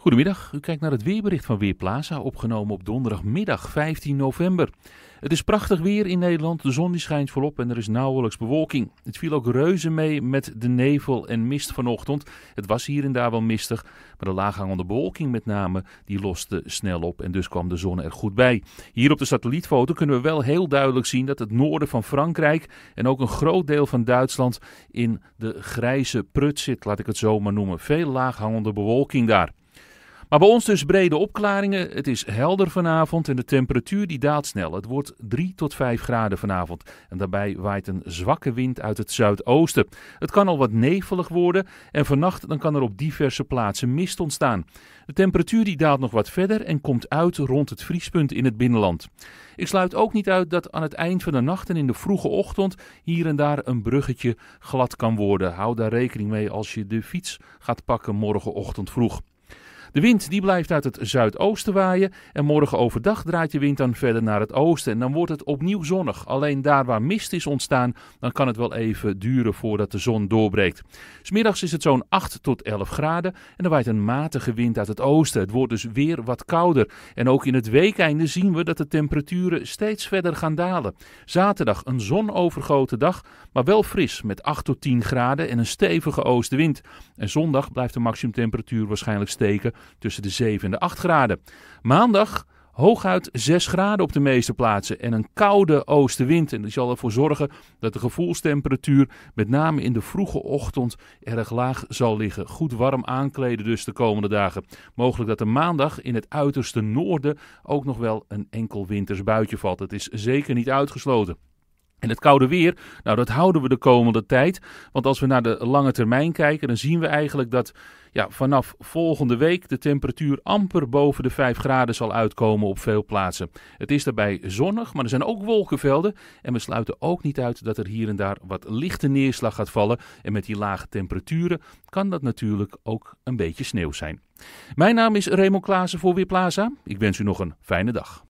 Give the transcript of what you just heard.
Goedemiddag, u kijkt naar het weerbericht van Weerplaza, opgenomen op donderdagmiddag 15 november. Het is prachtig weer in Nederland, de zon schijnt volop en er is nauwelijks bewolking. Het viel ook reuze mee met de nevel en mist vanochtend. Het was hier en daar wel mistig, maar de laaghangende bewolking met name, die loste snel op en dus kwam de zon er goed bij. Hier op de satellietfoto kunnen we wel heel duidelijk zien dat het noorden van Frankrijk en ook een groot deel van Duitsland in de grijze prut zit, laat ik het zo maar noemen. Veel laaghangende bewolking daar. Maar bij ons dus brede opklaringen. Het is helder vanavond en de temperatuur die daalt snel. Het wordt 3 tot 5 graden vanavond. En daarbij waait een zwakke wind uit het zuidoosten. Het kan al wat nevelig worden en vannacht dan kan er op diverse plaatsen mist ontstaan. De temperatuur die daalt nog wat verder en komt uit rond het vriespunt in het binnenland. Ik sluit ook niet uit dat aan het eind van de nacht en in de vroege ochtend hier en daar een bruggetje glad kan worden. Hou daar rekening mee als je de fiets gaat pakken morgenochtend vroeg. De wind die blijft uit het zuidoosten waaien en morgen overdag draait de wind dan verder naar het oosten en dan wordt het opnieuw zonnig. Alleen daar waar mist is ontstaan, dan kan het wel even duren voordat de zon doorbreekt. Smiddags is het zo'n 8 tot 11 graden en er waait een matige wind uit het oosten. Het wordt dus weer wat kouder en ook in het weekeinde zien we dat de temperaturen steeds verder gaan dalen. Zaterdag een zonovergoten dag, maar wel fris met 8 tot 10 graden en een stevige oostenwind. En zondag blijft de maximumtemperatuur waarschijnlijk steken tussen de 7 en de 8 graden. Maandag hooguit 6 graden op de meeste plaatsen en een koude oostenwind. En die zal ervoor zorgen dat de gevoelstemperatuur met name in de vroege ochtend erg laag zal liggen. Goed warm aankleden dus de komende dagen. Mogelijk dat er maandag in het uiterste noorden ook nog wel een enkel winters buitje valt. Het is zeker niet uitgesloten. En het koude weer, nou dat houden we de komende tijd. Want als we naar de lange termijn kijken, dan zien we eigenlijk dat ja, vanaf volgende week de temperatuur amper boven de 5 graden zal uitkomen op veel plaatsen. Het is daarbij zonnig, maar er zijn ook wolkenvelden. En we sluiten ook niet uit dat er hier en daar wat lichte neerslag gaat vallen. En met die lage temperaturen kan dat natuurlijk ook een beetje sneeuw zijn. Mijn naam is Raymond Klaassen voor Weerplaza. Ik wens u nog een fijne dag.